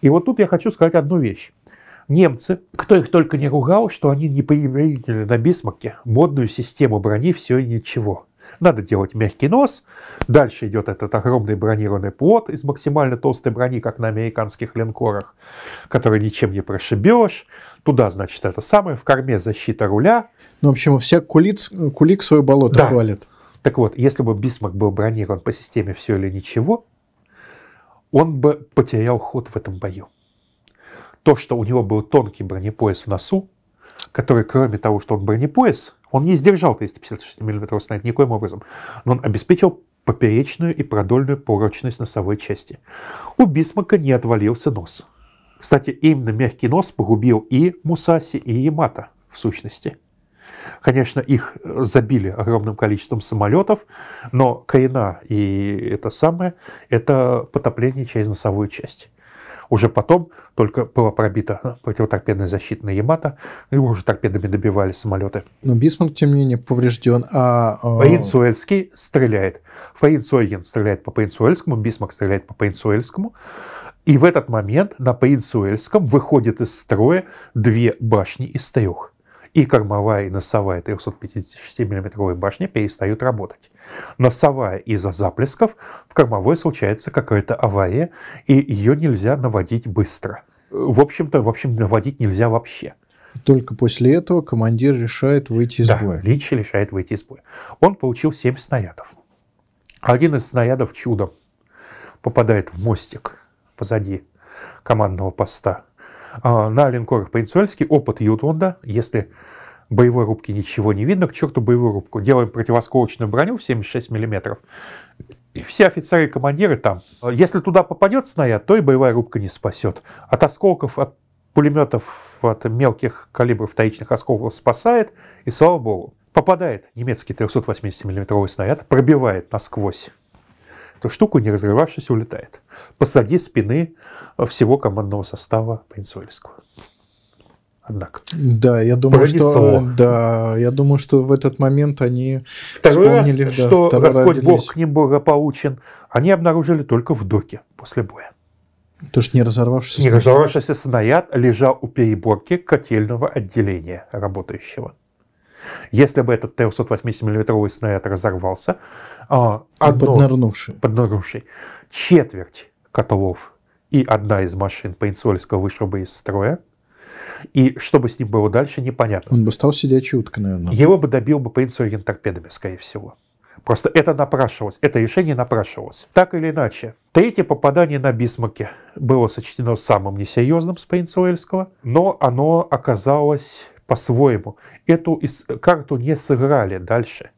И вот тут я хочу сказать одну вещь. Немцы, кто их только не ругал, что они не применили на Бисмарке модную систему брони «все и ничего». Надо делать мягкий нос, дальше идет этот огромный бронированный плод из максимально толстой брони, как на американских линкорах, который ничем не прошибешь, туда, значит, это самое, в корме защита руля. Ну, в общем, все кулиц, кулик свое болото да. хвалит. Так вот, если бы Бисмарк был бронирован по системе «все или ничего», он бы потерял ход в этом бою. То, что у него был тонкий бронепояс в носу, который, кроме того, что он бронепояс, он не сдержал 356 мм снаряд никоим образом, но он обеспечил поперечную и продольную порочность носовой части. У Бисмака не отвалился нос. Кстати, именно мягкий нос погубил и Мусаси, и Ямата в сущности – Конечно, их забили огромным количеством самолетов, но Каина и это самое, это потопление через носовую часть. Уже потом только была пробита противоторпедная защитная Ямато, его уже торпедами добивали самолеты. Но ну, Бисмарк, тем не менее, поврежден. А... Э, Фаин Суэльский стреляет. Фаин Суэльин стреляет по Паинсуэльскому, Бисмарк стреляет по Паинсуэльскому, И в этот момент на Паинсуэльском выходит из строя две башни из трех и кормовая, и носовая 356-мм башни перестают работать. Носовая из-за заплесков, в кормовой случается какая-то авария, и ее нельзя наводить быстро. В общем-то, в общем, наводить нельзя вообще. И только после этого командир решает выйти из да, боя. Лич решает выйти из боя. Он получил 7 снарядов. Один из снарядов чудом попадает в мостик позади командного поста а, на линкорах Принцольский опыт Ютланда, если боевой рубки ничего не видно, к черту боевую рубку. Делаем противосколочную броню в 76 мм. И все офицеры и командиры там. Если туда попадет снаряд, то и боевая рубка не спасет. От осколков, от пулеметов, от мелких калибров вторичных осколков спасает, и слава богу. Попадает немецкий 380 миллиметровый снаряд, пробивает насквозь Эту штуку, не разрывавшись, улетает. Посади спины всего командного состава Принцуэльского. Однако. Да, я думаю, что да, я думаю, что в этот момент они второй вспомнили, раз, да, что Господь Бог к ним благополучен, они обнаружили только в доке после боя. То есть не разорвавшийся не снаряд. разорвавшийся а снаряд лежал у переборки котельного отделения работающего. Если бы этот Т-180-мм снаряд разорвался, а, одно, поднырнувший. поднырнувший, четверть котлов и одна из машин Пейнсольского вышла бы из строя, и что бы с ним было дальше, непонятно. Он бы стал сидячей уткой, наверное. Его бы добил бы Пейнсольген торпедами, скорее всего. Просто это напрашивалось, это решение напрашивалось. Так или иначе, третье попадание на Бисмарке было сочтено самым несерьезным с Пейнцуэльского, но оно оказалось по-своему. Эту карту не сыграли дальше.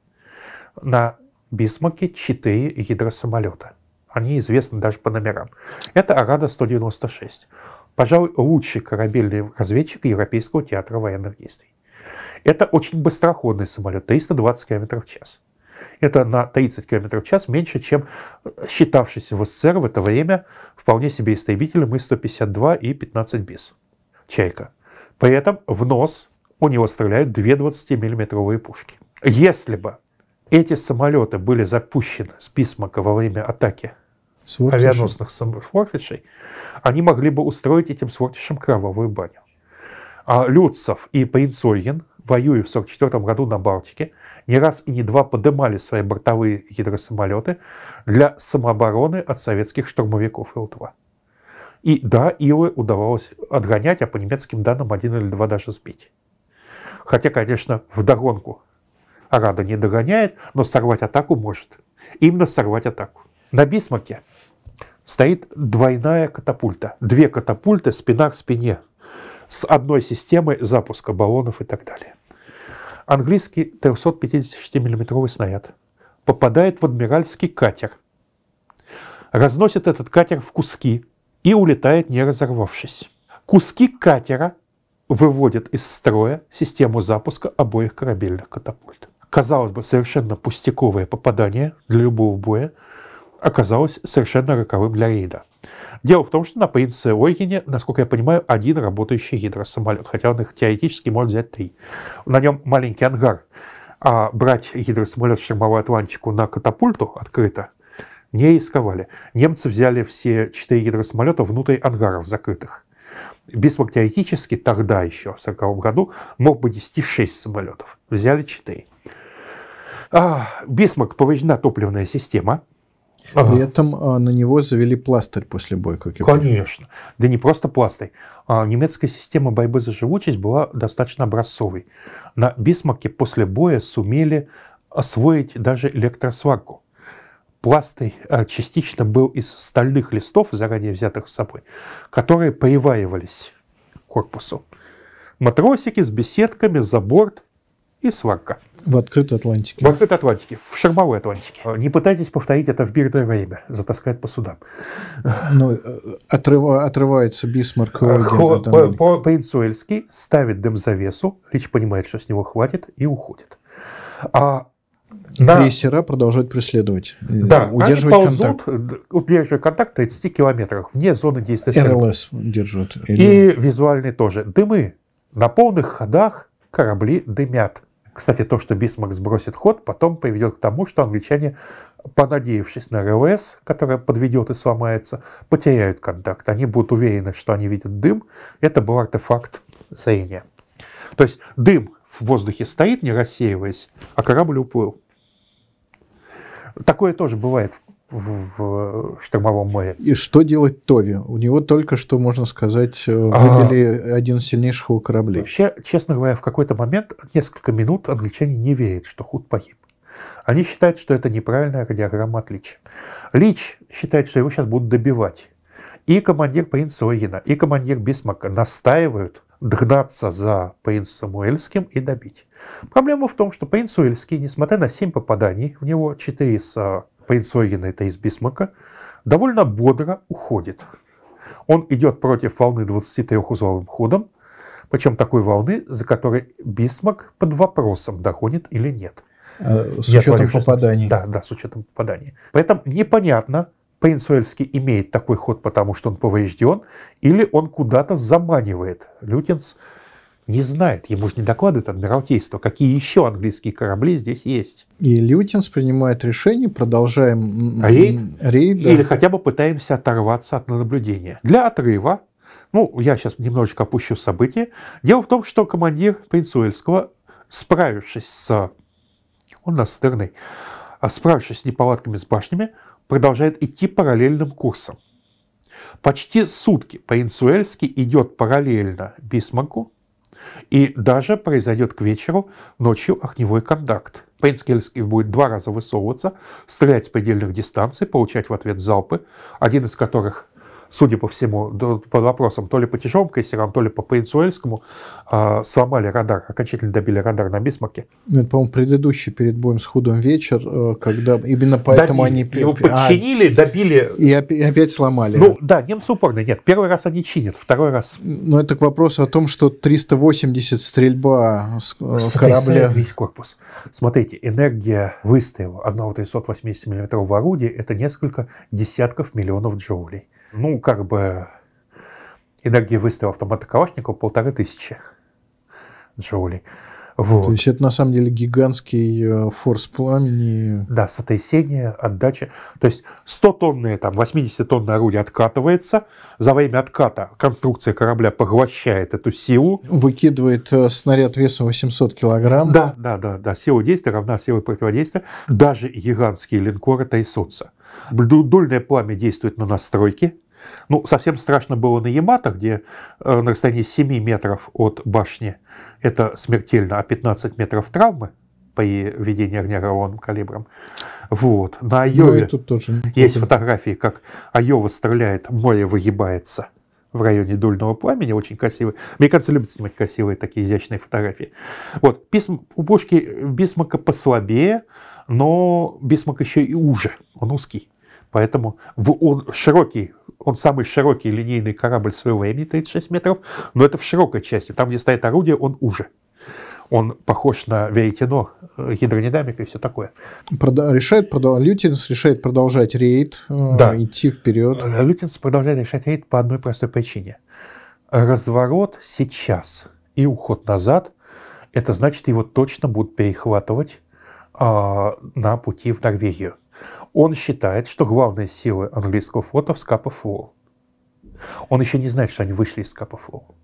На Бисмарке 4 гидросамолета. Они известны даже по номерам. Это Арада-196. Пожалуй, лучший корабельный разведчик Европейского театра военных действий. Это очень быстроходный самолет, 320 км в час. Это на 30 км в час меньше, чем э, считавшийся в СССР в это время вполне себе истребителем И-152 и 15 БИС. Чайка. При этом в нос у него стреляют две 20-миллиметровые пушки. Если бы эти самолеты были запущены с Бисмака во время атаки Свортиши. авианосных фортишей, они могли бы устроить этим свортишем кровавую баню. А Люцев и Пейнцольгин, воюя в 1944 году на Балтике, не раз и не два поднимали свои бортовые гидросамолеты для самообороны от советских штурмовиков Ил-2. И да, Илы удавалось отгонять, а по немецким данным один или два даже сбить. Хотя, конечно, в догонку Арада не догоняет, но сорвать атаку может. Именно сорвать атаку. На Бисмаке стоит двойная катапульта. Две катапульты спина к спине с одной системой запуска баллонов и так далее. Английский 356 миллиметровый снаряд попадает в адмиральский катер, разносит этот катер в куски и улетает, не разорвавшись. Куски катера выводит из строя систему запуска обоих корабельных катапульт. Казалось бы, совершенно пустяковое попадание для любого боя оказалось совершенно роковым для рейда. Дело в том, что на принце Ойгене, насколько я понимаю, один работающий гидросамолет, хотя он их теоретически может взять три. На нем маленький ангар, а брать гидросамолет «Штормовую Атлантику» на катапульту открыто не рисковали. Немцы взяли все четыре гидросамолета внутрь ангаров закрытых беспилотнически тогда еще, в 1940 году, мог бы нести 6 самолетов. Взяли 4. А, Бисмарк повреждена топливная система. При этом а, на него завели пластырь после боя, как я Конечно. Понимаю. Да не просто пластырь. А, немецкая система борьбы за живучесть была достаточно образцовой. На Бисмарке после боя сумели освоить даже электросварку пластырь а, частично был из стальных листов, заранее взятых с собой, которые приваивались к корпусу. Матросики с беседками за борт и сварка. В открытой Атлантике. В открытой Атлантике, в шермовой Атлантике. Не пытайтесь повторить это в мирное время, затаскает по судам. Ну, э, отрывается Бисмарк. по, по, принц Уэльский ставит дымзавесу, Лич понимает, что с него хватит, и уходит. А да. крейсера продолжают преследовать. Э, да, удерживать они ползут, контакт. Э, удерживая контакт в 30 километрах вне зоны действия. РЛС держат. Или... И визуальные тоже. Дымы. На полных ходах корабли дымят. Кстати, то, что Бисмарк сбросит ход, потом приведет к тому, что англичане, понадеявшись на РЛС, которая подведет и сломается, потеряют контакт. Они будут уверены, что они видят дым. Это был артефакт зрения. То есть дым в воздухе стоит, не рассеиваясь, а корабль уплыл. Такое тоже бывает в, в штормовом море. И что делать Тови? У него только что, можно сказать, выбили э, а... один из сильнейших кораблей. Вообще, честно говоря, в какой-то момент, несколько минут, англичане не верят, что Худ погиб. Они считают, что это неправильная радиограмма от Лич. Лич считает, что его сейчас будут добивать. И командир принца Логина, и командир Бисмака настаивают, догнаться за Пейнсом Уэльским и добить. Проблема в том, что Пейнс Уэльский, несмотря на 7 попаданий, в него 4 с а, Пейнсуэгена, это из Бисмарка, довольно бодро уходит. Он идет против волны 23-узловым ходом, причем такой волны, за которой Бисмарк под вопросом, доходит или нет. Э, с Я учетом попаданий. Да, да, с учетом попаданий. Поэтому непонятно, Пейнсуэльский имеет такой ход, потому что он поврежден, или он куда-то заманивает. Лютенс не знает, ему же не докладывает Адмиралтейство, какие еще английские корабли здесь есть. И Лютенс принимает решение, продолжаем а рейд, рейд да. или хотя бы пытаемся оторваться от наблюдения. Для отрыва, ну, я сейчас немножечко опущу события. Дело в том, что командир Принцуэльского, справившись с... Он настырный. А справившись с неполадками с башнями, продолжает идти параллельным курсом. Почти сутки Паинцуэльский идет параллельно Бисмарку, и даже произойдет к вечеру ночью огневой контакт. Пейнскельский будет два раза высовываться, стрелять с предельных дистанций, получать в ответ залпы, один из которых судя по всему, по вопросам то ли по тяжелым крейсерам, то ли по Принцуэльскому, э, а, сломали радар, окончательно добили радар на Бисмарке. Это, по-моему, предыдущий перед боем с Худом вечер, э, когда именно поэтому добили, они... Его а, подчинили, а, добили... И опять сломали. Ну да, немцы упорные. Нет, первый раз они чинят, второй раз... Но ну, это к вопросу о том, что 380 стрельба с э, Сотрясает корабля... весь корпус. Смотрите, энергия выстрела одного 380 миллиметрового орудия это несколько десятков миллионов джоулей. Ну, как бы энергия выстрела автомата Калашникова полторы тысячи джоулей. Вот. То есть это на самом деле гигантский э, форс пламени. Да, сотрясение, отдача. То есть 100-тонное, там 80-тонное орудие откатывается. За время отката конструкция корабля поглощает эту силу. Выкидывает э, снаряд весом 800 килограмм. Да, да, да, да. Сила действия равна силе противодействия. Даже гигантские линкоры трясутся. Дульное пламя действует на настройки ну, совсем страшно было на Ямато, где э, на расстоянии 7 метров от башни это смертельно, а 15 метров травмы при ведении огня ровным калибром. Вот. На ну, Айове тут тоже есть фотографии, как Айова стреляет, море выебается в районе Дульного пламени, очень красивые. Американцы любят снимать красивые такие изящные фотографии. Вот, Бисм... у пушки Бисмака послабее, но Бисмак еще и уже, он узкий. Поэтому в, он широкий, он самый широкий линейный корабль своего времени, 36 метров, но это в широкой части. Там, где стоит орудие, он уже. Он похож на веретено, э, гидродинамика и все такое. Прода- решает, продол- Лютинс решает продолжать рейд, э, да. э, идти вперед. Лютинс продолжает решать рейд по одной простой причине. Разворот сейчас и уход назад, это значит, его точно будут перехватывать э, на пути в Норвегию. Он считает, что главные силы английского флота в Скапа-Флоу. Он еще не знает, что они вышли из Скапа-Флоу.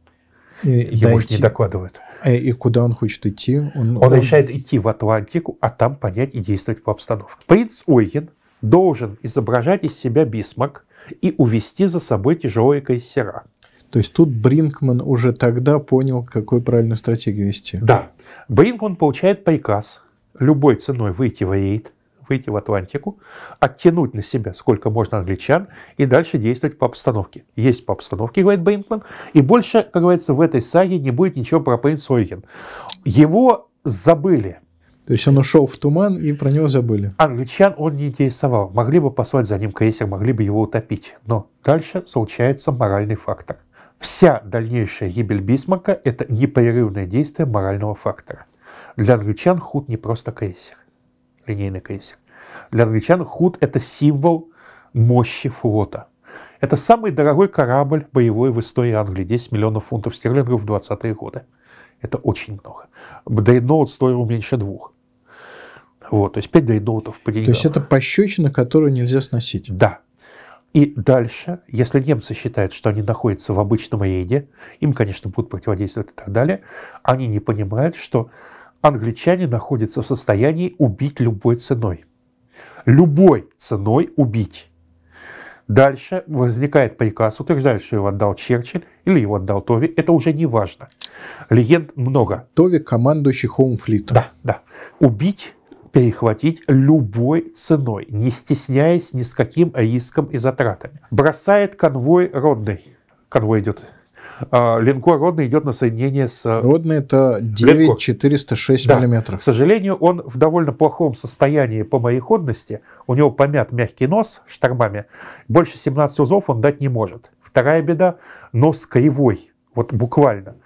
И, Ему же не докладывают. А и куда он хочет идти? Он, он, он решает идти в Атлантику, а там понять и действовать по обстановке. Принц Уигин должен изображать из себя Бисмак и увести за собой тяжелые крейсера. То есть тут Бринкман уже тогда понял, какую правильную стратегию вести. Да. Бринкман получает приказ любой ценой выйти в рейд, выйти в Атлантику, оттянуть на себя сколько можно англичан и дальше действовать по обстановке. Есть по обстановке, говорит Бейнтман, и больше, как говорится, в этой саге не будет ничего про принц Ойген. Его забыли. То есть он ушел в туман и про него забыли. Англичан он не интересовал. Могли бы послать за ним крейсер, могли бы его утопить. Но дальше случается моральный фактор. Вся дальнейшая гибель Бисмарка – это непрерывное действие морального фактора. Для англичан худ не просто крейсер линейный крейсер. Для англичан худ – это символ мощи флота. Это самый дорогой корабль боевой в истории Англии. 10 миллионов фунтов стерлингов в 20-е годы. Это очень много. Дрейдноут стоил меньше двух. Вот, то есть 5 дрейдноутов. То есть это пощечина, которую нельзя сносить. Да, и дальше, если немцы считают, что они находятся в обычном рейде, им, конечно, будут противодействовать и так далее, они не понимают, что англичане находятся в состоянии убить любой ценой. Любой ценой убить. Дальше возникает приказ, утверждает, что его отдал Черчилль или его отдал Тови, это уже не важно. Легенд много. Тови командующий Хоумфлитом. Да, да. Убить перехватить любой ценой, не стесняясь ни с каким риском и затратами. Бросает конвой Родный. Конвой идет а, линкор Родный идет на соединение с... Э, родный это 9406 да. миллиметров. К сожалению, он в довольно плохом состоянии по моей ходности. У него помят мягкий нос штормами. Больше 17 узлов он дать не может. Вторая беда – нос кривой. Вот буквально.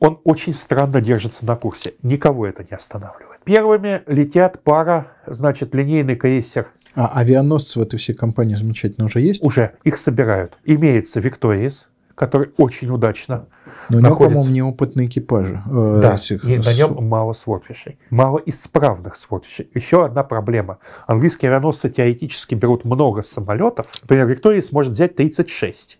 Он очень странно держится на курсе. Никого это не останавливает. Первыми летят пара, значит, линейный крейсер а авианосцы в этой всей компании замечательно уже есть? Уже. Их собирают. Имеется Викториес, который очень удачно Но находится. у него, по-моему, неопытный экипаж. Э, да, этих... и на нем мало сводфишей, мало исправных сводфишей. Еще одна проблема. Английские авианосцы теоретически берут много самолетов. Например, Виктория сможет взять 36.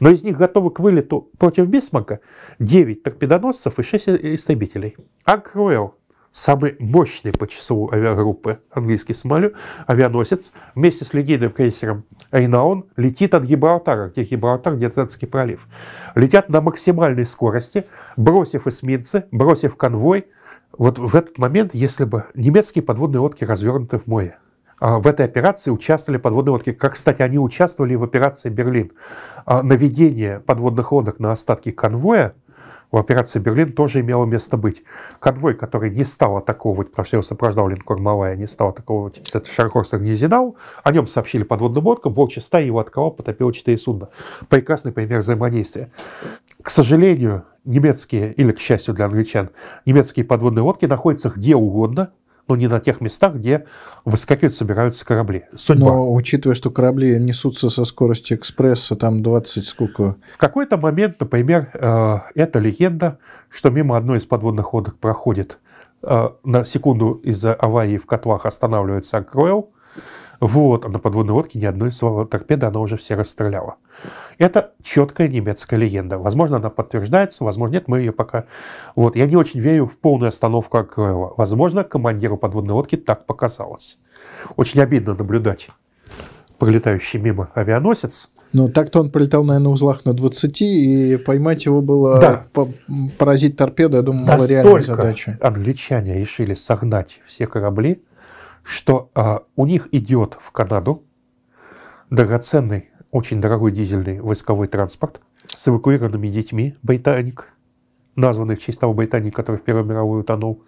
Но из них готовы к вылету против Бисмарка 9 торпедоносцев и 6 истребителей. А Круэлл самой мощной по часову авиагруппы английский самолет, авианосец, вместе с линейным крейсером «Рейнаон» летит от Гибралтара, где Гибралтар, где Тенский пролив. Летят на максимальной скорости, бросив эсминцы, бросив конвой. Вот в этот момент, если бы немецкие подводные лодки развернуты в море, а в этой операции участвовали подводные лодки. Как, кстати, они участвовали в операции «Берлин». А наведение подводных лодок на остатки конвоя – в операции «Берлин» тоже имело место быть. Конвой, который не стал атаковывать, потому сопровождал линкор «Малая», не стал атаковывать этот Шархорст Гнезинал, о нем сообщили подводным лодкам, волчья стая его атаковала, потопила 4 судна. Прекрасный пример взаимодействия. К сожалению, немецкие, или, к счастью для англичан, немецкие подводные лодки находятся где угодно – но ну, не на тех местах, где выскакивают, собираются корабли. Судьба. Но учитывая, что корабли несутся со скоростью экспресса, там 20 сколько... В какой-то момент, например, э, эта легенда, что мимо одной из подводных лодок проходит э, на секунду из-за аварии в котлах останавливается Акроэл, вот, а на подводной лодке ни одной слова торпеды она уже все расстреляла. Это четкая немецкая легенда. Возможно, она подтверждается, возможно, нет, мы ее пока... Вот, я не очень верю в полную остановку Акрыла. Возможно, командиру подводной лодки так показалось. Очень обидно наблюдать пролетающий мимо авианосец. Ну, так-то он пролетал, наверное, узлах на 20, и поймать его было... Да. поразить торпеду, я думаю, Настолько была реальная задача. англичане решили согнать все корабли, что а, у них идет в Канаду драгоценный, очень дорогой дизельный войсковой транспорт с эвакуированными детьми Байтаник, названный в честь того Байтаник, который в Первую мировую утонул,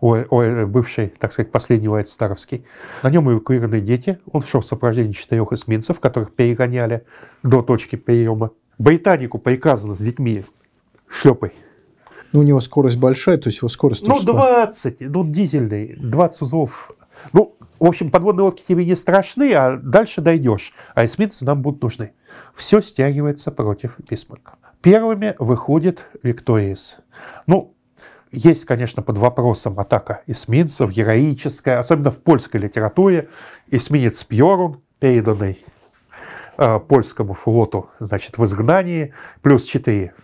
о, о, бывший, так сказать, последний Уайт Старовский. На нем эвакуированы дети. Он шел в сопровождении четырех эсминцев, которых перегоняли до точки приема. Байтанику приказано с детьми шлепой ну, у него скорость большая, то есть его скорость... Ну, 20, ну, дизельный, 20 узлов ну, в общем, подводные лодки тебе не страшны, а дальше дойдешь. А эсминцы нам будут нужны. Все стягивается против Бисмарка. Первыми выходит Викториес. Ну, есть, конечно, под вопросом атака эсминцев, героическая, особенно в польской литературе. Эсминец Пьорун, переданный э, польскому флоту, значит, в изгнании, плюс четыре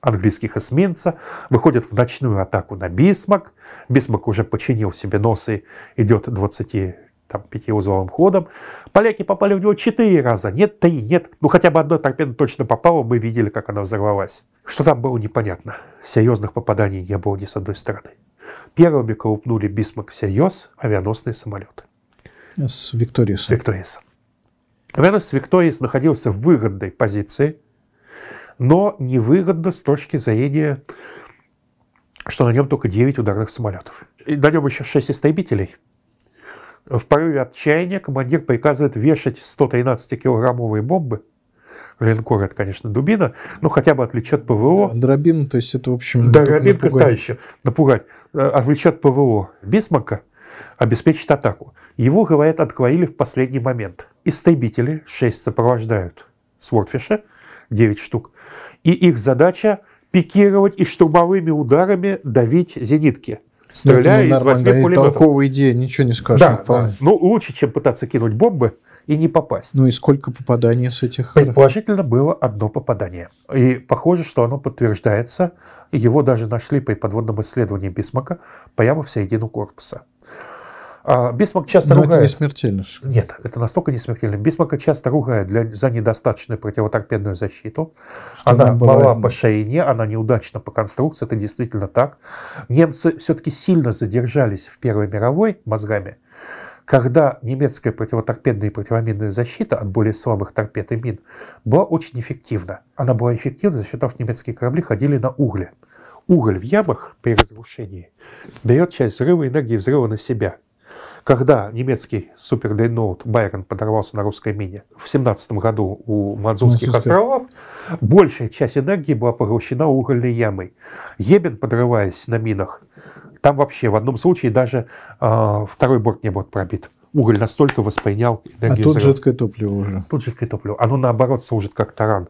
английских эсминца, выходит в ночную атаку на Бисмак. Бисмак уже починил себе нос и идет 25-узловым ходом. Поляки попали в него 4 раза. Нет, 3, нет. Ну, хотя бы одна торпеда точно попала, мы видели, как она взорвалась. Что там было, непонятно. Серьезных попаданий не было ни с одной стороны. Первыми колупнули Бисмак всерьез авианосные самолеты. С Викториесом. С Викториесом. Авианосец Викториес находился в выгодной позиции – но невыгодно с точки зрения, что на нем только 9 ударных самолетов. И на нем еще 6 истребителей. В порыве отчаяния командир приказывает вешать 113-килограммовые бомбы. Линкор это, конечно, дубина, но хотя бы отвлечет ПВО. Дробин, то есть это, в общем, Дробин, напугать. напугать. Э, отвлечет ПВО Бисмарка, обеспечит атаку. Его, говорят, отговорили в последний момент. Истребители 6 сопровождают Свордфиша, 9 штук, и их задача пикировать и штурмовыми ударами давить зенитки. Ну, Стреляя из восьми пулеметов. Толковая идея, ничего не скажешь. Да, ну, да. Ну, лучше, чем пытаться кинуть бомбы и не попасть. Ну и сколько попаданий с этих? Предположительно, было одно попадание. И похоже, что оно подтверждается. Его даже нашли при подводном исследовании Бисмака прямо в середину корпуса. А, бисмарк часто Но ругает. это не смертельно. Нет, это настолько не смертельно. Бисмарка часто ругает для, за недостаточную противоторпедную защиту. Что она мала была... по ширине, она неудачна по конструкции, это действительно так. Немцы все-таки сильно задержались в Первой мировой мозгами, когда немецкая противоторпедная и противоминная защита от более слабых торпед и мин была очень эффективна. Она была эффективна за счет того, что немецкие корабли ходили на угле. Уголь в ямах при разрушении берет часть взрыва энергии взрыва на себя – когда немецкий супердлинноут Байрон подорвался на русской мине в 17 году у Мадзунских островов, большая часть энергии была поглощена угольной ямой. Ебен, подрываясь на минах, там вообще в одном случае даже э, второй борт не был пробит. Уголь настолько воспринял а энергию. А тут взрыва. жидкое топливо уже. Тут жидкое топливо. Оно наоборот служит как таран.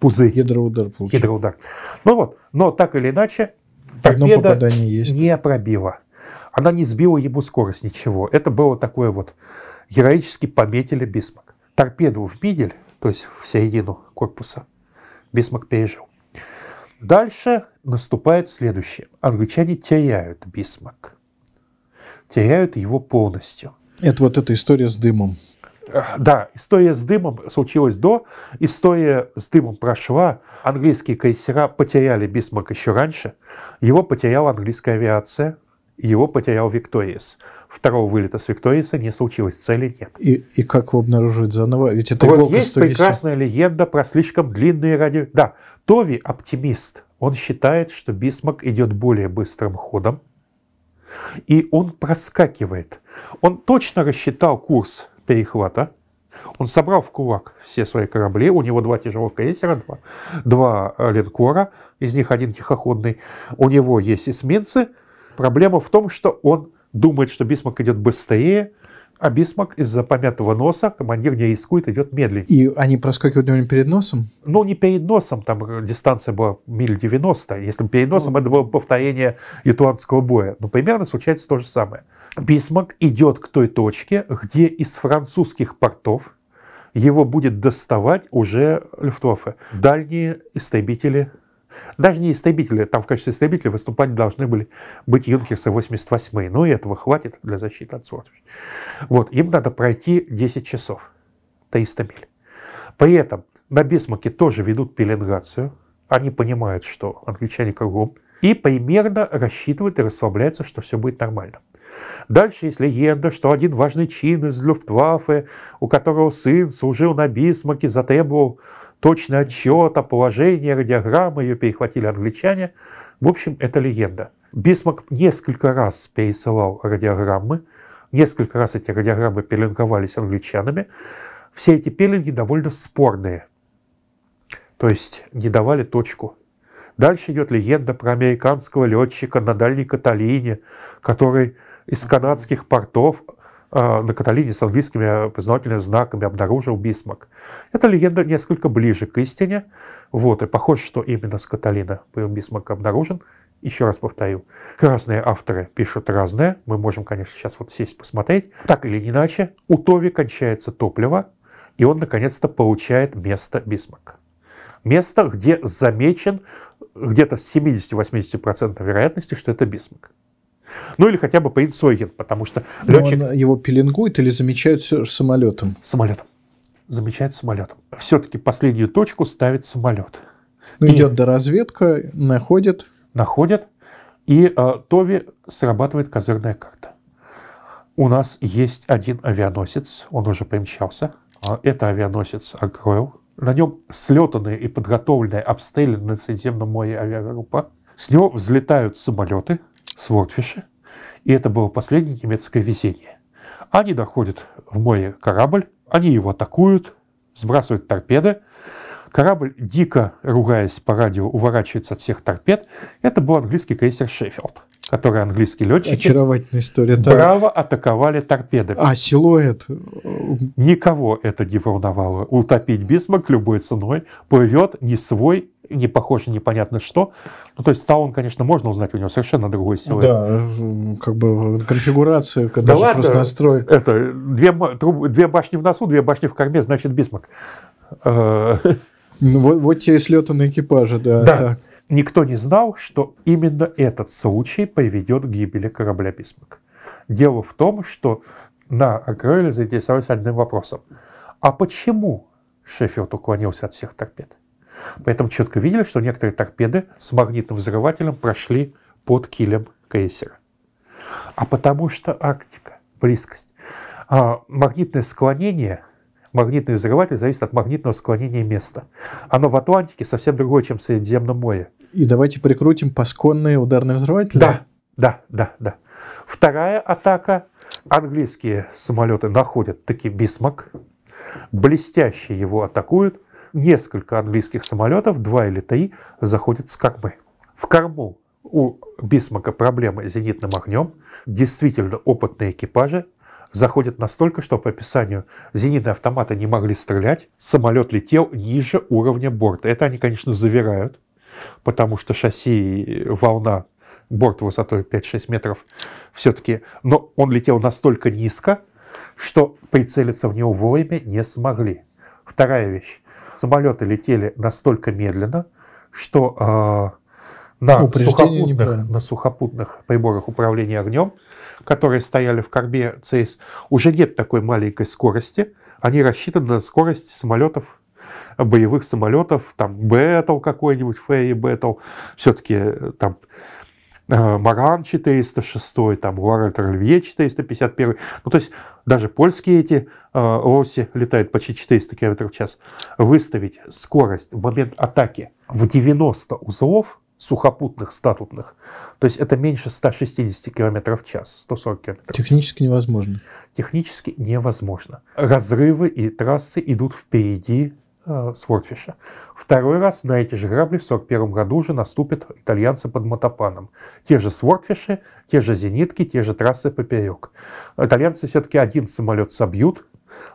Пузырь. Ядроудар получил. Ядроудар. Ну вот, но так или иначе, Одно попадание есть. не пробила. Она не сбила ему скорость ничего. Это было такое вот героически пометили Бисмак. Торпеду в Бидель, то есть в середину корпуса, Бисмак пережил. Дальше наступает следующее. Англичане теряют Бисмак. Теряют его полностью. Это вот эта история с дымом. Да, история с дымом случилась до, история с дымом прошла, английские крейсера потеряли Бисмак еще раньше, его потеряла английская авиация, его потерял Викториес. Второго вылета с Викториеса не случилось, цели нет. И, и как его обнаруживать заново? Ведь это вот есть 110. прекрасная легенда про слишком длинные радио. Да, Тови оптимист. Он считает, что Бисмак идет более быстрым ходом. И он проскакивает. Он точно рассчитал курс перехвата. Он собрал в кулак все свои корабли. У него два тяжелых крейсера, два, два линкора. Из них один тихоходный. У него есть эсминцы – Проблема в том, что он думает, что Бисмак идет быстрее, а Бисмак из-за помятого носа, командир не рискует, идет медленнее. И они проскакивают у него перед носом? Ну, не перед носом, там дистанция была миль 90. Если бы перед носом, ну, это было повторение ютландского боя. Но примерно случается то же самое. Бисмак идет к той точке, где из французских портов его будет доставать уже Люфтваффе. Дальние истребители даже не истребители, там в качестве истребителя выступать должны были быть юнкерсы 88 но ну, и этого хватит для защиты от Свортовича. Вот, им надо пройти 10 часов, 300 миль. При этом на Бисмаке тоже ведут пеленгацию, они понимают, что англичане кругом, и примерно рассчитывают и расслабляются, что все будет нормально. Дальше есть легенда, что один важный чин из Люфтваффе, у которого сын служил на Бисмаке, затребовал точный отчет о положении радиограммы, ее перехватили англичане. В общем, это легенда. Бисмарк несколько раз пересылал радиограммы, несколько раз эти радиограммы пеленговались англичанами. Все эти пеленги довольно спорные, то есть не давали точку. Дальше идет легенда про американского летчика на Дальней Каталине, который из канадских портов Э, на Каталине с английскими признательными знаками обнаружил Бисмарк. Эта легенда несколько ближе к истине, вот, и похоже, что именно с Каталина прием Бисмарка обнаружен. Еще раз повторю, разные авторы пишут разное, мы можем, конечно, сейчас вот сесть посмотреть. Так или иначе, у Тови кончается топливо, и он, наконец-то, получает место Бисмарка. Место, где замечен где-то с 70-80% вероятности, что это Бисмарк. Ну или хотя бы поедет Сойгин, потому что летчик... Но он его пеленгует или замечают все самолетом? Самолетом. Замечает самолетом. Все-таки последнюю точку ставит самолет. Ну, и... идет до разведка, находит. Находят. И э, Тови срабатывает козырная карта. У нас есть один авианосец, он уже примчался. А, это авианосец Агройл. На нем слетанная и подготовленная, обстрелянная на Средиземном авиагруппа. С него взлетают самолеты – с Swordfish, и это было последнее немецкое везение. Они доходят в мой корабль, они его атакуют, сбрасывают торпеды. Корабль, дико ругаясь по радио, уворачивается от всех торпед. Это был английский крейсер «Шеффилд» которые английские летчики... Очаровательная история. Браво атаковали торпеды А, силуэт. Э, Никого это не волновало. Утопить Бисмарк любой ценой плывет не свой, не похоже непонятно что. Ну, то есть стал он конечно, можно узнать, у него совершенно другой силуэт. Да, э, как бы э, конфигурация, когда да просто настрой. Это, две, две башни в носу, две башни в корме, значит Бисмарк. Ну, вот, вот те и слеты на экипаже, да. Да. Так. Никто не знал, что именно этот случай приведет к гибели корабля «Бисмарк». Дело в том, что на Акреле заинтересовались одним вопросом. А почему Шеффилд уклонился от всех торпед? Поэтому четко видели, что некоторые торпеды с магнитным взрывателем прошли под килем крейсера. А потому что Арктика, близкость. А магнитное склонение магнитный взрыватель зависит от магнитного склонения места. Оно в Атлантике совсем другое, чем в Средиземном море. И давайте прикрутим пасконные ударные взрыватели? Да, да, да, да. Вторая атака. Английские самолеты находят таки Бисмак. Блестяще его атакуют. Несколько английских самолетов, два или три, заходят с кормы. В корму у Бисмака проблемы с зенитным огнем. Действительно опытные экипажи заходят настолько, что по описанию зенитные автоматы не могли стрелять. Самолет летел ниже уровня борта. Это они, конечно, завирают потому что шасси волна борт высотой 5-6 метров все-таки, но он летел настолько низко, что прицелиться в него вовремя не смогли. Вторая вещь. Самолеты летели настолько медленно, что э, на, сухопутных, на сухопутных приборах управления огнем, которые стояли в корме ЦС, уже нет такой маленькой скорости. Они рассчитаны на скорость самолетов боевых самолетов, там Бэтл какой-нибудь, Ферри Бэтл, все-таки э, там э, Маран 406, там Лара Трольвье 451. Ну, то есть даже польские эти э, летают почти 400 км в час. Выставить скорость в момент атаки в 90 узлов сухопутных, статутных, то есть это меньше 160 км в час, 140 км. Технически невозможно. Технически невозможно. Разрывы и трассы идут впереди э, Второй раз на эти же грабли в 1941 году уже наступят итальянцы под Мотопаном. Те же Swordfish, те же зенитки, те же трассы поперек. Итальянцы все-таки один самолет собьют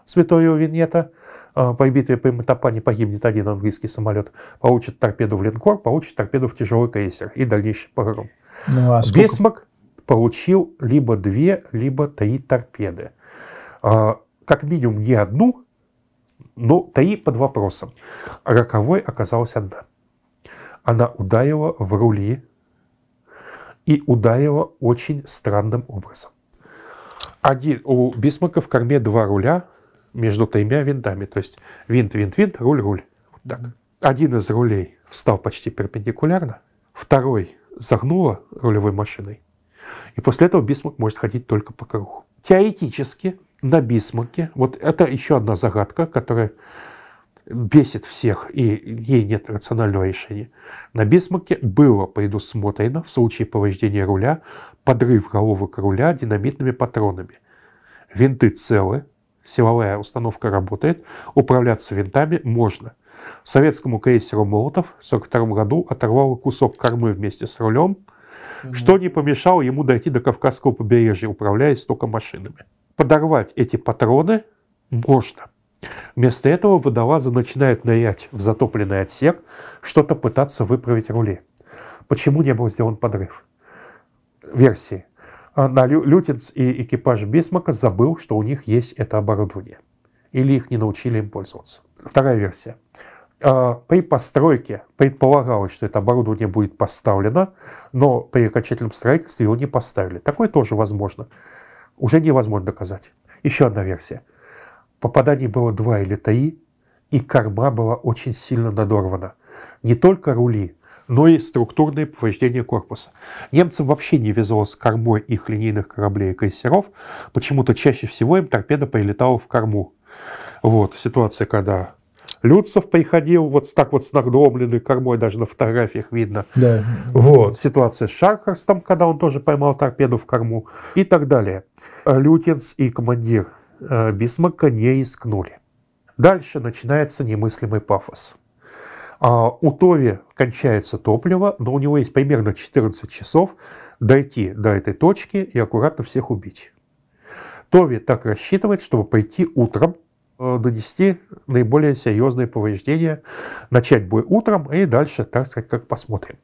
Святой Виторио Винета, э, при битве при Матапане погибнет один английский самолет, получит торпеду в линкор, получит торпеду в тяжелый крейсер и дальнейший погром. Ну, а сколько... Бисмарк получил либо две, либо три торпеды. Э, как минимум не одну, но ну, ТАИ под вопросом. Роковой оказалась одна. Она ударила в рули и ударила очень странным образом. Один, у Бисмарка в корме два руля между тремя винтами. То есть винт, винт, винт, руль, руль. Вот так. Один из рулей встал почти перпендикулярно, второй загнуло рулевой машиной. И после этого бисмак может ходить только по кругу. Теоретически на Бисмарке. Вот это еще одна загадка, которая бесит всех, и ей нет рационального решения. На Бисмарке было предусмотрено в случае повреждения руля подрыв головок руля динамитными патронами. Винты целы, силовая установка работает, управляться винтами можно. Советскому крейсеру «Молотов» в 1942 году оторвало кусок кормы вместе с рулем, угу. что не помешало ему дойти до Кавказского побережья, управляясь только машинами подорвать эти патроны можно. Вместо этого водолазы начинают нырять в затопленный отсек, что-то пытаться выправить рули. Почему не был сделан подрыв? Версии. На Лютинс и экипаж Бисмака забыл, что у них есть это оборудование. Или их не научили им пользоваться. Вторая версия. А, при постройке предполагалось, что это оборудование будет поставлено, но при окончательном строительстве его не поставили. Такое тоже возможно уже невозможно доказать. Еще одна версия. Попаданий было два или три, и корма была очень сильно надорвана. Не только рули, но и структурные повреждения корпуса. Немцам вообще не везло с кормой их линейных кораблей и крейсеров. Почему-то чаще всего им торпеда прилетала в корму. Вот, ситуация, когда Люцев приходил вот так вот с надломленной кормой, даже на фотографиях видно. Да. Вот. Ситуация с Шархарстом, когда он тоже поймал торпеду в корму и так далее. Э, Лютинс и командир э, Бисмарка не искнули. Дальше начинается немыслимый пафос. А, у Тови кончается топливо, но у него есть примерно 14 часов дойти до этой точки и аккуратно всех убить. Тови так рассчитывает, чтобы пойти утром нанести э, наиболее серьезные повреждения, начать бой утром и дальше, так сказать, как посмотрим.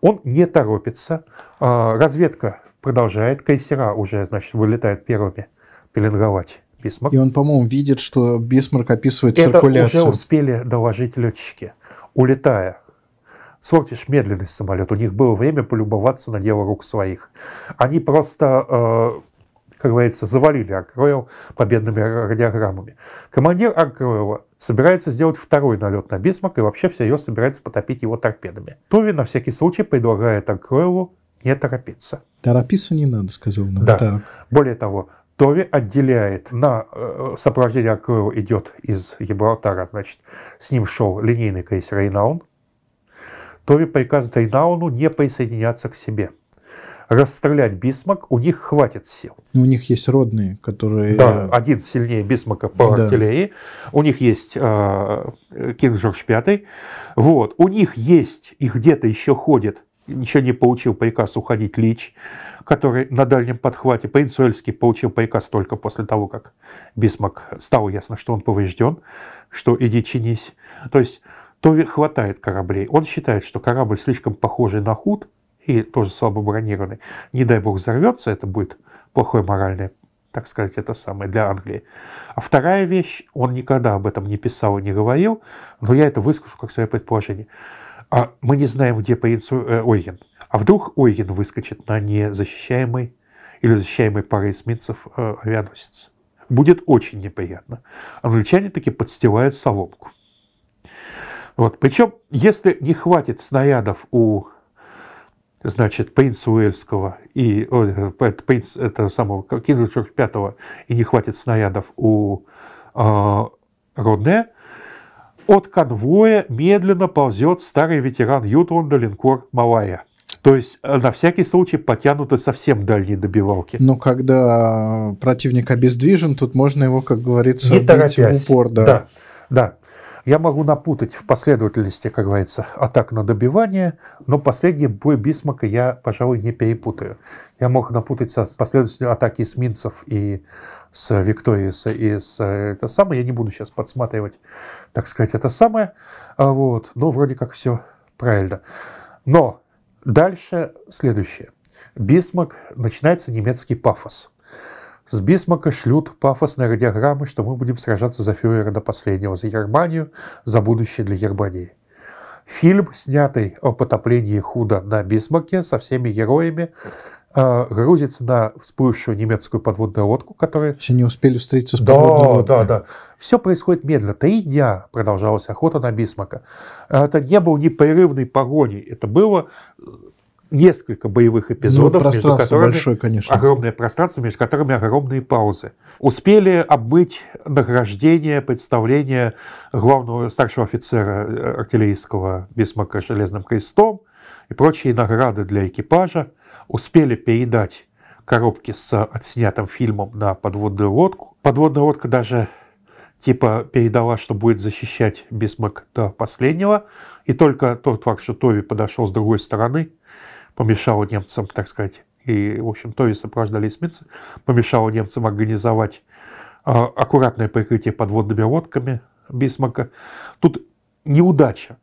Он не торопится, а, разведка продолжает, крейсера уже, значит, вылетают первыми пеленговать Бисмарк. И он, по-моему, видит, что Бисмарк описывает Это циркуляцию. Это уже успели доложить летчики. Улетая, Свортиш медленный самолет, у них было время полюбоваться на дело рук своих. Они просто э, как говорится, завалили Аркроил победными радиограммами. Командир Аркроила собирается сделать второй налет на Бисмарк и вообще всерьез собирается потопить его торпедами. Туви на всякий случай предлагает Аркроилу не торопиться. Торопиться не надо, сказал он. Да. Так. Более того, Тови отделяет на э, сопровождение Акрыла идет из Гибралтара, значит, с ним шел линейный крейсер Рейнаун. Тови приказывает Рейнауну не присоединяться к себе расстрелять Бисмак, у них хватит сил. Ну, у них есть родные, которые... Да, один сильнее Бисмака по да. артиллерии. У них есть э, Кинг Джордж V. Вот. У них есть, и где-то еще ходит еще не получил приказ уходить Лич, который на дальнем подхвате. Принц Уэльский получил приказ только после того, как Бисмак стало ясно, что он поврежден, что иди чинись. То есть то хватает кораблей. Он считает, что корабль слишком похожий на худ, и тоже слабо бронированный, не дай бог взорвется, это будет плохое моральное, так сказать, это самое для Англии. А вторая вещь, он никогда об этом не писал и не говорил, но я это выскажу как свое предположение. А мы не знаем, где принц э, Ойген. А вдруг Ойген выскочит на незащищаемый или защищаемый парой эсминцев э, авианосец. Будет очень неприятно. Англичане таки подстилают соломку. Вот. Причем, если не хватит снарядов у значит, принц Уэльского и о, э, принц это самого Кинга Джордж V и не хватит снарядов у э, Родне, от конвоя медленно ползет старый ветеран Ютланда линкор Малая. То есть э, на всякий случай потянуты совсем дальние добивалки. Но когда противник обездвижен, тут можно его, как говорится, не бить торопясь. в упор. Да. да, да. Я могу напутать в последовательности, как говорится, атак на добивание, но последний бой Бисмака я, пожалуй, не перепутаю. Я мог напутать с последовательностью атаки эсминцев и с Викториеса и с э, это самое. Я не буду сейчас подсматривать, так сказать, это самое. А вот. Но вроде как все правильно. Но дальше следующее. Бисмак начинается немецкий пафос. С бисмака шлют пафосные радиограммы, что мы будем сражаться за фюрера до последнего, за Германию, за будущее для Германии. Фильм, снятый о потоплении Худа на бисмаке со всеми героями, а, грузится на всплывшую немецкую подводную лодку, которая... все не успели встретиться с да, подводной лодкой. Да, да, да. Все происходит медленно. Три дня продолжалась охота на бисмака. Э, это не был непрерывной погони. Это было несколько боевых ну, эпизодов, ну, между которыми большое, конечно. огромное пространство, между которыми огромные паузы. Успели обмыть награждение, представление главного старшего офицера э, артиллерийского бисмака железным крестом и прочие награды для экипажа. Успели передать коробки с отснятым фильмом на подводную лодку. Подводная лодка даже типа передала, что будет защищать бисмак до последнего. И только тот факт, что Тови подошел с другой стороны, помешало немцам, так сказать, и, в общем, то Тори сопровождали эсминцы, помешало немцам организовать а, аккуратное прикрытие подводными лодками Бисмарка. Тут неудача.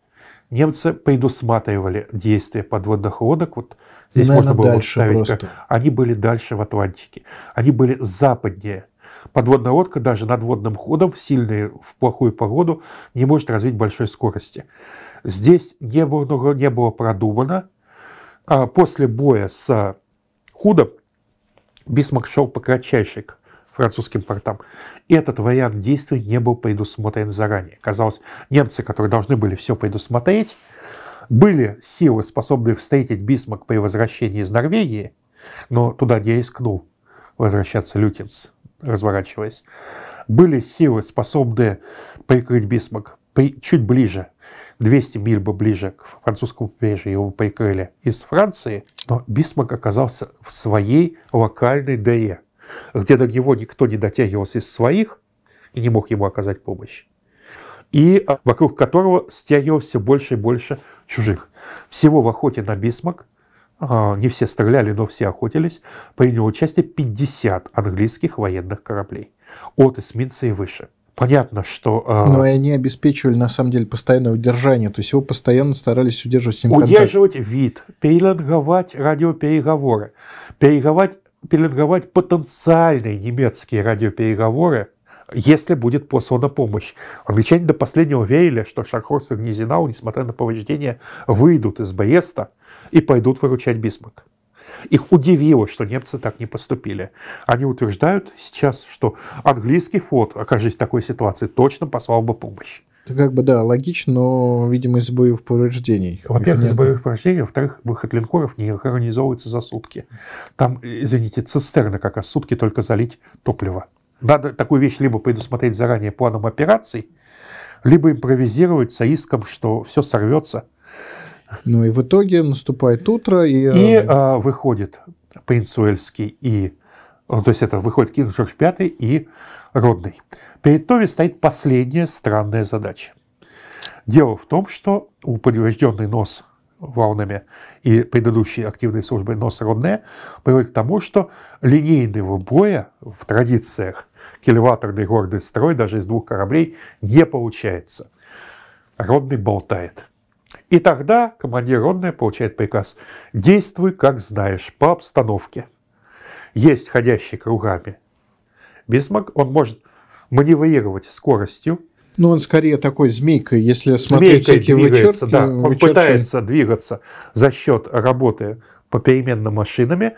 Немцы предусматривали действия подводных лодок. Вот здесь Наверное, можно было ставить, как они были дальше в Атлантике. Они были западнее. Подводная лодка даже надводным ходом в сильную, в плохую погоду не может развить большой скорости. Здесь не было, не было продумано, а после боя с а, Худо Бисмарк шел по кратчайшей к французским портам. Этот вариант действий не был предусмотрен заранее. Казалось, немцы, которые должны были все предусмотреть, были силы, способные встретить Бисмарк при возвращении из Норвегии, но туда не рискнул возвращаться Лютинс, разворачиваясь. Были силы, способные прикрыть Бисмарк чуть ближе, 200 миль бы ближе к французскому побережью его прикрыли из Франции, но Бисмарк оказался в своей локальной дыре, где до него никто не дотягивался из своих и не мог ему оказать помощь, и а, вокруг которого стягивалось все больше и больше чужих. Всего в охоте на Бисмарк а, не все стреляли, но все охотились, приняло участие 50 английских военных кораблей от эсминца и выше понятно, что... Э, Но и они обеспечивали, на самом деле, постоянное удержание, то есть его постоянно старались удерживать с ним Удерживать контакт. вид, пеленговать радиопереговоры, переговать, пеленговать потенциальные немецкие радиопереговоры, если будет послана помощь. Англичане до последнего верили, что Шархорс и Гнезинау, несмотря на повреждения, выйдут из Бреста и пойдут выручать Бисмарк. Их удивило, что немцы так не поступили. Они утверждают сейчас, что английский флот, окажись в такой ситуации, точно послал бы помощь. Это как бы, да, логично, но, видимо, из боевых повреждений. Во-первых, из боевых повреждений, во-вторых, выход линкоров не организовывается за сутки. Там, извините, цистерны как раз сутки только залить топливо. Надо такую вещь либо предусмотреть заранее планом операций, либо импровизировать с риском, что все сорвется – ну и в итоге наступает утро и... Э, и а, выходит Пейнцуэльский и... Ну, то есть это выходит Кинг Джордж V и Родный. Перед Тори стоит последняя странная задача. Дело в том, что у поврежденный нос волнами и предыдущей активной службы нос Родне приводит к тому, что линейного боя в традициях келеваторный гордый строй даже из двух кораблей не получается. Родный болтает. И тогда командир Ронная получает приказ «Действуй, как знаешь, по обстановке». Есть ходящий кругами Бисмарк, он может маневрировать скоростью. Ну, он скорее такой змейкой, если смотреть змейкой всякие вычерки, да. Ну, он вычерчивания. пытается двигаться за счет работы по переменным машинами.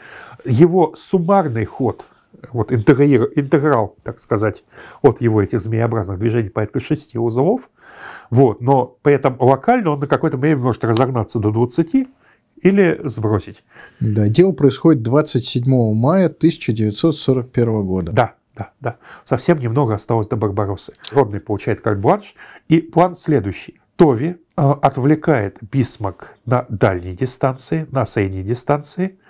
Его суммарный ход – вот интегрир, интеграл, так сказать, от его этих змееобразных движений порядка шести узлов. Вот, но при этом локально он на какое-то время может разогнаться до 20 или сбросить. Да, дело происходит 27 мая 1941 года. Да, да, да. Совсем немного осталось до Барбароссы. Родный получает как бланш. И план следующий. Тови э, отвлекает Бисмак на дальней дистанции, на средней дистанции –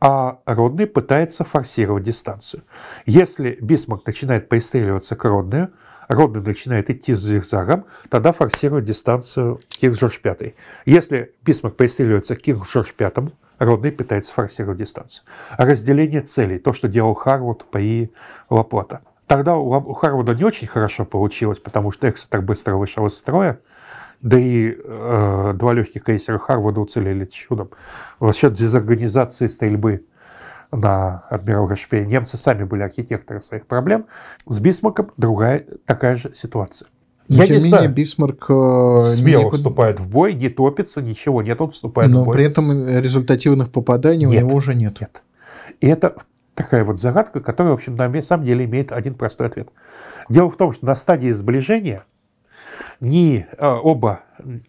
а Родный пытается форсировать дистанцию. Если Бисмарк начинает пристреливаться к родной, Родный начинает идти с зигзагом, тогда форсирует дистанцию Кинг Джордж V. Если Бисмарк пристреливается к Кинг Джордж V, Родный пытается форсировать дистанцию. Разделение целей, то, что делал Харвуд по и Лаплата. Тогда у Харвуда не очень хорошо получилось, потому что Экс так быстро вышел из строя, да и э, два легких крейсера Харварда уцелели чудом. В счет дезорганизации стрельбы на адмирал Рашпея немцы сами были архитекторы своих проблем. С Бисмарком другая такая же ситуация. Но Я тем не менее, знаю. Бисмарк э, смело никуда... вступает в бой, не топится, ничего нет, он вступает Но в бой. Но при этом результативных попаданий нет, у него уже нет. Нет. И это такая вот загадка, которая, в общем, на самом деле имеет один простой ответ. Дело в том, что на стадии сближения ни э, оба э,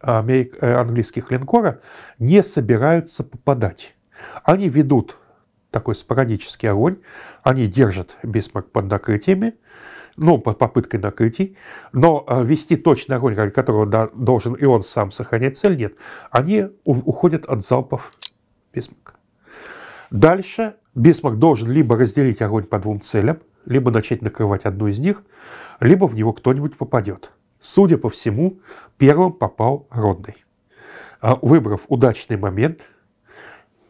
э, английских линкора не собираются попадать. Они ведут такой спорадический огонь, они держат Бисмарк под накрытиями, ну, под попыткой накрытий, но вести точный огонь, ради которого должен и он сам сохранять цель, нет. Они уходят от залпов Бисмарка. Дальше Бисмарк должен либо разделить огонь по двум целям, либо начать накрывать одну из них, либо в него кто-нибудь попадет. Судя по всему, первым попал Родный, а, выбрав удачный момент.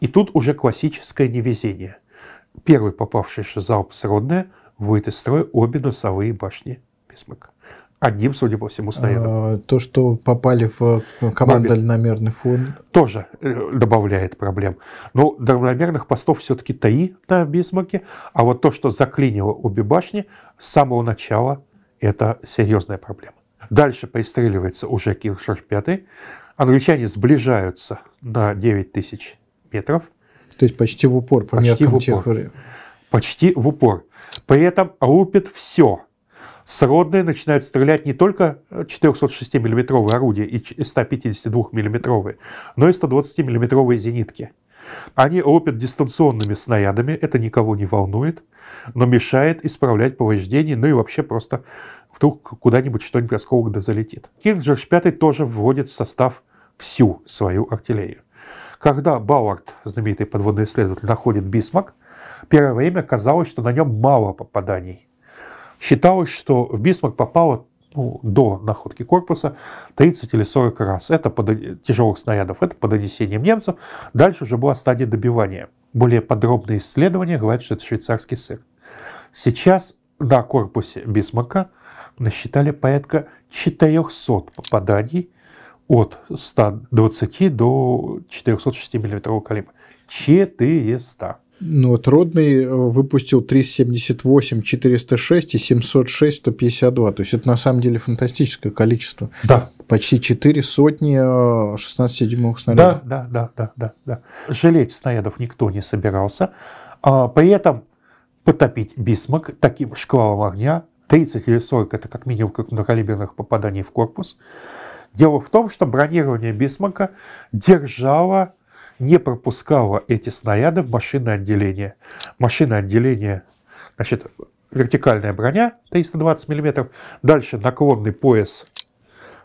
И тут уже классическое невезение. Первый попавший залп с родной выйдет из строя обе носовые башни Бисмарка. Одним, судя по всему, снарядом. А, то, что попали в э, командно-дальномерный фон. Тоже э, добавляет проблем. Но дальномерных постов все-таки таи на Бисмарке, а вот то, что заклинило обе башни, с самого начала это серьезная проблема. Дальше пристреливается уже Киршер 5. Англичане сближаются на 9000 метров. То есть почти в упор по почти в упор. Времени. Почти в упор. При этом рупит все. Сродные начинают стрелять не только 406 миллиметровые орудия и 152 миллиметровые, но и 120 миллиметровые зенитки. Они рупят дистанционными снарядами, это никого не волнует, но мешает исправлять повреждения, ну и вообще просто вдруг куда-нибудь что-нибудь с холода залетит. Кирк Джордж V тоже вводит в состав всю свою артиллерию. Когда Баллард, знаменитый подводный исследователь, находит Бисмарк, первое время казалось, что на нем мало попаданий. Считалось, что в Бисмарк попало ну, до находки корпуса 30 или 40 раз. Это под тяжелых снарядов, это по донесениям немцев. Дальше уже была стадия добивания. Более подробные исследования говорят, что это швейцарский сыр. Сейчас на корпусе Бисмарка насчитали порядка 400 попаданий от 120 до 406 миллиметрового калибра. 400. Ну, вот Родный э, выпустил 378, 406 и 706, 152. То есть, это на самом деле фантастическое количество. Да. Почти 4 сотни 16-дюймовых э, снарядов. Да, да, да, да, да, да. Жалеть снарядов никто не собирался. А при этом потопить бисмак таким шквалом огня 30 или 40 это как минимум как многолеберных попаданий в корпус. Дело в том, что бронирование Бисмарка держало, не пропускало эти снаряды в машинное отделение. Машинное отделение, значит, вертикальная броня 320 мм, дальше наклонный пояс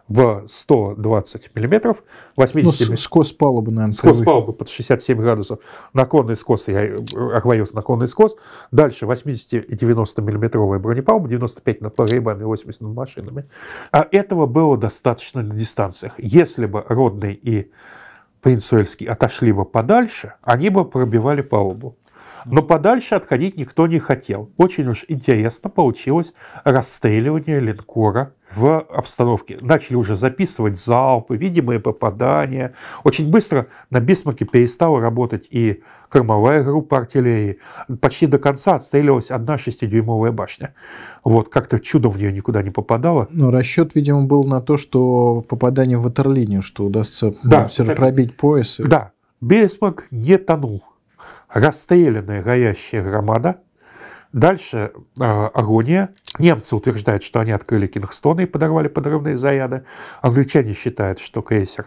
в 120 миллиметров. 80 ну, скос палубы, наверное. Скос палубы под 67 градусов. Наклонный скос, я э, оговорился, наклонный скос. Дальше 80 и 90 миллиметровая бронепалуба, 95 над погребами, 80 над машинами. А этого было достаточно на дистанциях. Если бы Родный и принц Уэльский отошли бы подальше, они бы пробивали палубу. Но подальше отходить никто не хотел. Очень уж интересно получилось расстреливание линкора в обстановке. Начали уже записывать залпы, видимые попадания. Очень быстро на Бисмарке перестала работать и кормовая группа артиллерии. Почти до конца отстреливалась одна шестидюймовая башня. Вот, как-то чудом в нее никуда не попадало. Но расчет, видимо, был на то, что попадание в ватерлинию, что удастся ну, да, все же пробить пояс. Да, Бисмарк не тонул. Расстрелянная горящая громада – Дальше э, агония. Немцы утверждают, что они открыли Кингстоны и подорвали подрывные заряды. Англичане считают, что крейсер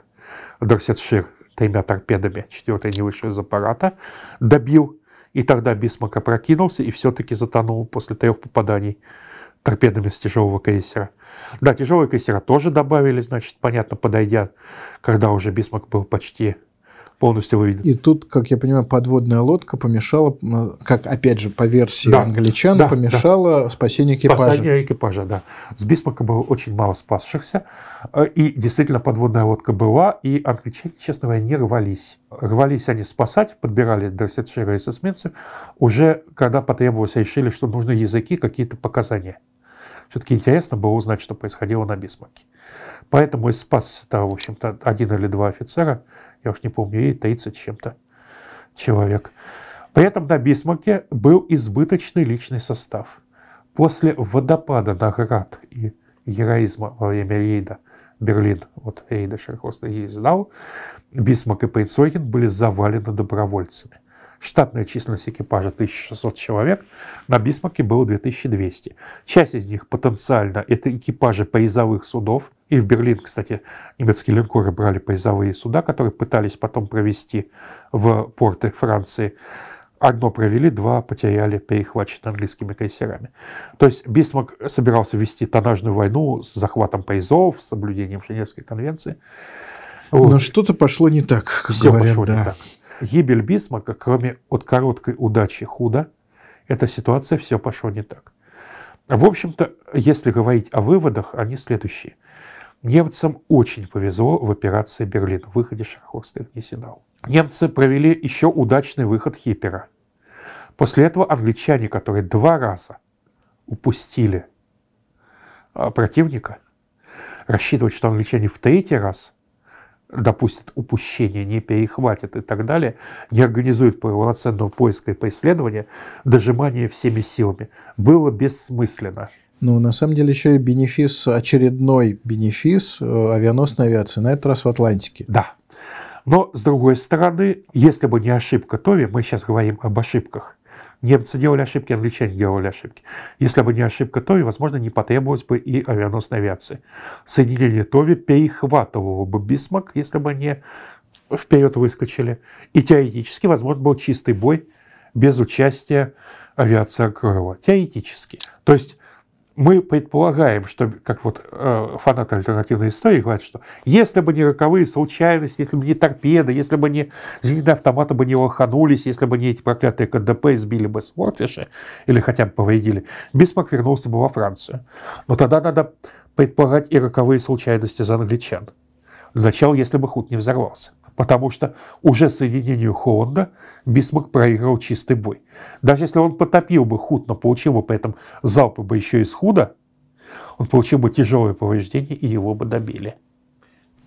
Дорсетшир тремя торпедами, четвертый не вышел из аппарата, добил, и тогда Бисмарк опрокинулся и все-таки затонул после трех попаданий торпедами с тяжелого крейсера. Да, тяжелые крейсера тоже добавили, значит, понятно, подойдя, когда уже Бисмарк был почти полностью выведен. И тут, как я понимаю, подводная лодка помешала, как опять же по версии да, англичан, да, помешала да. спасение экипажа. Спасение экипажа, да. С Бисмарка было очень мало спасшихся, э, и действительно подводная лодка была, и англичане, честно говоря, не рвались. Рвались они спасать, подбирали Дерсетшира и эсэсминцев, уже когда потребовалось, решили, что нужны языки, какие-то показания. Все-таки интересно было узнать, что происходило на Бисмарке. Поэтому и спас, в общем-то, один или два офицера – я уж не помню, ей 30 чем-то человек. При этом на Бисмарке был избыточный личный состав. После водопада наград и героизма во время рейда Берлин, вот рейда Шерхоста и Зинау, Бисмарк и Пейцорин были завалены добровольцами – Штатная численность экипажа 1600 человек, на Бисмарке было 2200. Часть из них потенциально это экипажи поездовых судов, и в Берлин, кстати, немецкие линкоры брали поездовые суда, которые пытались потом провести в порты Франции. Одно провели, два потеряли, перехвачены английскими крейсерами. То есть Бисмарк собирался вести тонажную войну с захватом поездов, с соблюдением Женевской конвенции. Вот. Но что-то пошло не так, как Все говорят, пошло да. не так. Гибель Бисмарка, кроме от короткой удачи худо, эта ситуация все пошло не так. В общем-то, если говорить о выводах, они следующие. Немцам очень повезло в операции «Берлин» в выходе Шархорста и Гнесинау. Немцы провели еще удачный выход Хипера. После этого англичане, которые два раза упустили а, противника, рассчитывать, что англичане в третий раз допустит упущение, не перехватит и так далее, не организует полноценного поиска и преследования, дожимание всеми силами было бессмысленно. Ну, на самом деле, еще и бенефис, очередной бенефис э, авианосной авиации, на этот раз в Атлантике. Да. Но, с другой стороны, если бы не ошибка Тови, мы сейчас говорим об ошибках, Немцы делали ошибки, англичане делали ошибки. Если бы не ошибка Тови, возможно, не потребовалось бы и авианосной авиации. Соединение Тови перехватывало бы Бисмарк, если бы они вперед выскочили. И теоретически, возможно, был чистый бой без участия авиации Крыла. Теоретически. То есть мы предполагаем, что, как вот э, фанаты альтернативной истории говорят, что если бы не роковые случайности, если бы не торпеды, если бы не зенитные автоматы бы не лоханулись, если бы не эти проклятые КДП сбили бы с Мортфиша или хотя бы повредили, Бисмарк вернулся бы во Францию. Но тогда надо предполагать и роковые случайности за англичан. Для начала, если бы Худ не взорвался потому что уже соединению Холланда Бисмарк проиграл чистый бой. Даже если он потопил бы худ, но получил бы при этом залпы бы еще из худа, он получил бы тяжелые повреждения и его бы добили.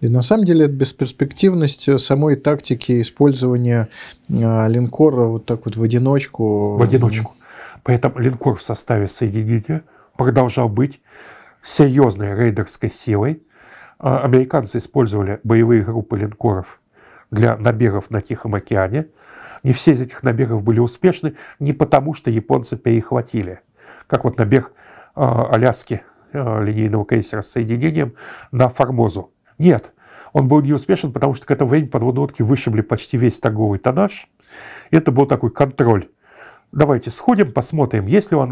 И на самом деле это бесперспективность самой тактики использования а, линкора вот так вот в одиночку. В одиночку. Поэтому линкор в составе соединения продолжал быть серьезной рейдерской силой. А, американцы использовали боевые группы линкоров для набегов на Тихом океане. Не все из этих набегов были успешны, не потому что японцы перехватили. Как вот набег а, Аляски а, линейного крейсера с соединением на Формозу. Нет, он был неуспешен, потому что к этому времени подводные лодки вышибли почти весь торговый тоннаж. Это был такой контроль. Давайте сходим, посмотрим, есть ли у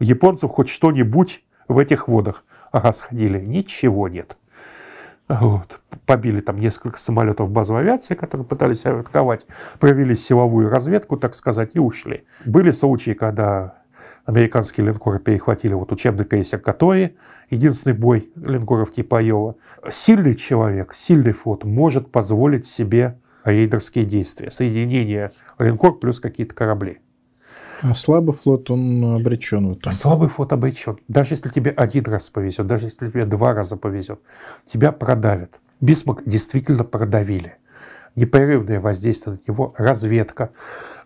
японцев хоть что-нибудь в этих водах. Ага, сходили. Ничего нет. Вот. Побили там несколько самолетов базовой авиации, которые пытались атаковать, провели силовую разведку, так сказать, и ушли. Были случаи, когда американские линкоры перехватили вот учебный крейсер Катори, единственный бой линкоров типа Айова. Сильный человек, сильный флот может позволить себе рейдерские действия, соединение линкор плюс какие-то корабли. А слабый флот, он обречен. Вот там. Слабый флот обречен. Даже если тебе один раз повезет, даже если тебе два раза повезет, тебя продавят. Бисмарк действительно продавили. Непрерывное воздействие на него, разведка,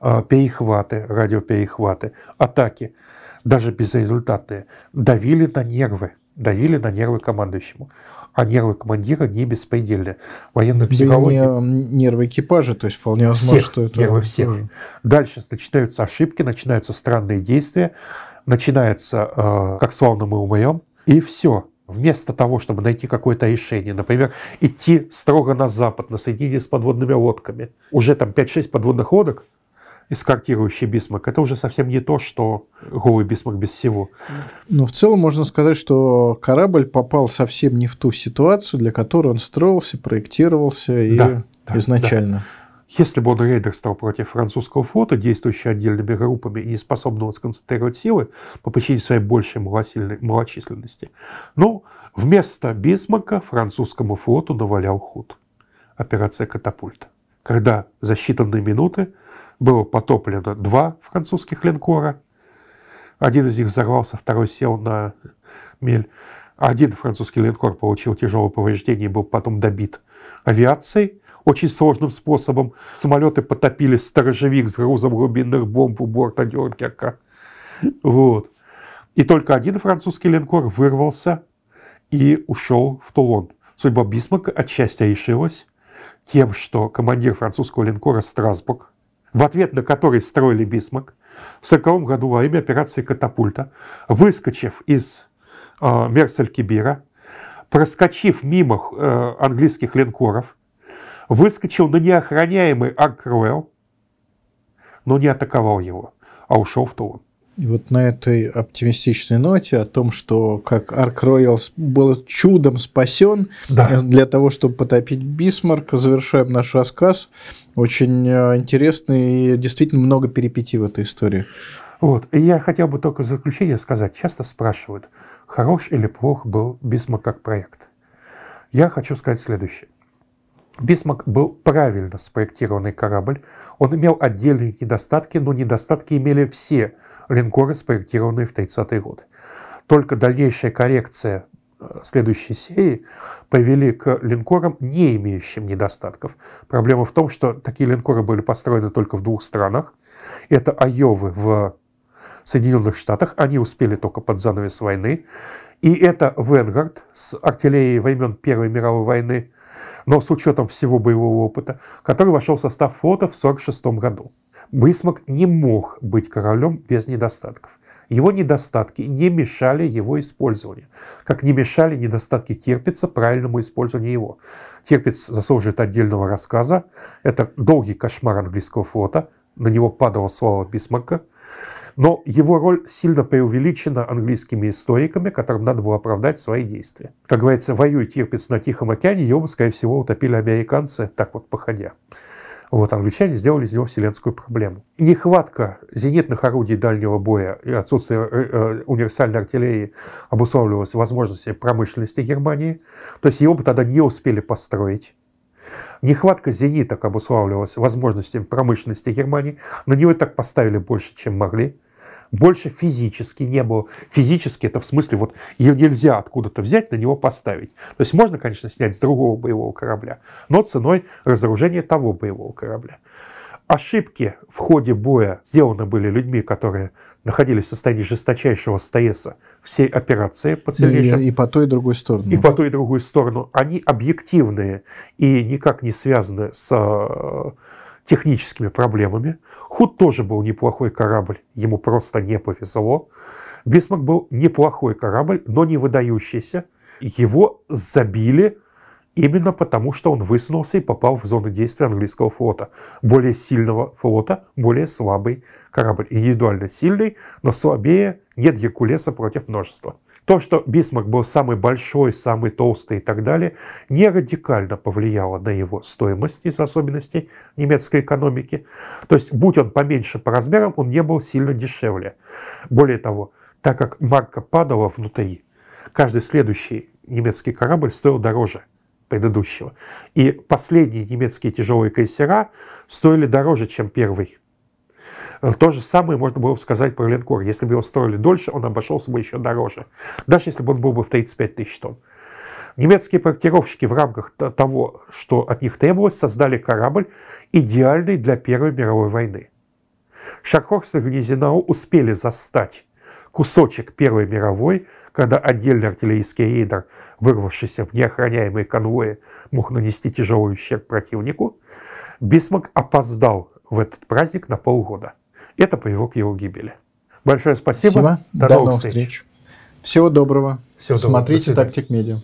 а, перехваты, радиоперехваты, атаки, даже безрезультатные, давили на нервы, давили на нервы командующему а нервы командира не беспредельны. Военную психологию... Не, нервы экипажа, то есть вполне всех, что это... Нервы всех. Тоже. Дальше начинаются ошибки, начинаются странные действия, начинается, э, как волной, мы умрем, и все. Вместо того, чтобы найти какое-то решение, например, идти строго на запад, на соединение с подводными лодками, уже там 5-6 подводных лодок, эскортирующий бисмарк. Это уже совсем не то, что голый бисмарк без всего. Но в целом можно сказать, что корабль попал совсем не в ту ситуацию, для которой он строился, проектировался и да, изначально. Да. Если бы он рейдер стал против французского флота, действующий отдельными группами и не способного сконцентрировать силы по причине своей большей малочисленности. Но ну, вместо Бисмарка французскому флоту навалял худ. Операция «Катапульт». Когда за считанные минуты было потоплено два французских линкора. Один из них взорвался, второй сел на мель. Один французский линкор получил тяжелое повреждение и был потом добит авиацией очень сложным способом. Самолеты потопили сторожевик с грузом глубинных бомб у борта Дюнкерка. Вот. И только один французский линкор вырвался и ушел в Тулон. Судьба Бисмака отчасти решилась тем, что командир французского линкора Страсбург в ответ на который строили Бисмарк, в 1940 году во время операции «Катапульта», выскочив из э, а, Мерсель-Кибира, проскочив мимо э, английских линкоров, выскочил на неохраняемый Аркруэлл, но не атаковал его, а ушел в Тулон. И вот на этой оптимистичной ноте о том, что как Арк Роял был чудом спасен да. для того, чтобы потопить Бисмарк, завершаем наш рассказ. Очень э, интересный и действительно много перипетий в этой истории. Вот. И я хотел бы только в заключение сказать. Часто спрашивают, хорош или плох был Бисмарк как проект. Я хочу сказать следующее. Бисмарк был правильно спроектированный корабль. Он имел отдельные недостатки, но недостатки имели все – линкоры, спроектированные в 30-е годы. Только дальнейшая коррекция э, следующей серии повели к линкорам, не имеющим недостатков. Проблема в том, что такие линкоры были построены только в двух странах. Это Айовы в Соединенных Штатах, они успели только под занавес войны. И это Венгард с артиллерией времен Первой мировой войны, но с учетом всего боевого опыта, который вошел в состав флота в 1946 году. Бисмарк не мог быть королем без недостатков. Его недостатки не мешали его использованию, как не мешали недостатки Терпится правильному использованию его. Терпец заслуживает отдельного рассказа. Это долгий кошмар английского флота. На него падала слава Бисмарка. Но его роль сильно преувеличена английскими историками, которым надо было оправдать свои действия. Как говорится, воюет Терпец на Тихом океане, его, скорее всего, утопили американцы, так вот походя. Вот англичане сделали из него вселенскую проблему. Нехватка зенитных орудий дальнего боя и отсутствие э, э универсальной артиллерии обусловливалось возможностями промышленности Германии. То есть его бы тогда не успели построить. Нехватка зениток обуславливалась возможностями промышленности Германии. На него и так поставили больше, чем могли больше физически не было. Физически это в смысле вот ее нельзя откуда-то взять, на него поставить. То есть можно, конечно, снять с другого боевого корабля, но ценой разоружения того боевого корабля. Ошибки в ходе боя сделаны были людьми, которые находились в состоянии жесточайшего стресса всей операции по целейшим. И, и по той и другой стороне. И по той и другой сторону. Они объективные и никак не связаны с э, техническими проблемами. Худ тоже был неплохой корабль, ему просто не повезло. Бисмарк был неплохой корабль, но не выдающийся. Его забили именно потому, что он высунулся и попал в зону действия английского флота. Более сильного флота, более слабый корабль. Индивидуально сильный, но слабее нет Геркулеса против множества. То, что Бисмарк был самый большой, самый толстый и так далее, не радикально повлияло на его стоимость из особенностей немецкой экономики. То есть, будь он поменьше по размерам, он не был сильно дешевле. Более того, так как марка падала внутри, каждый следующий немецкий корабль стоил дороже предыдущего. И последние немецкие тяжелые крейсера стоили дороже, чем первый Э, то же самое можно было бы сказать про линкор. Если бы его строили дольше, он обошелся бы еще дороже. Даже если бы он был бы в 35 тысяч тонн. Немецкие проектировщики в рамках того, что от них требовалось, создали корабль, идеальный для Первой мировой войны. Шархорст и Гнезинау успели застать кусочек Первой мировой, когда отдельный артиллерийский рейдер, вырвавшийся в неохраняемые конвои, мог нанести тяжелый ущерб противнику, Бисмарк опоздал в этот праздник на полгода. Это привело к его гибели. Большое спасибо. спасибо. До, До новых встреч. встреч. Всего доброго. Всего Смотрите доброго. Тактик Медиа.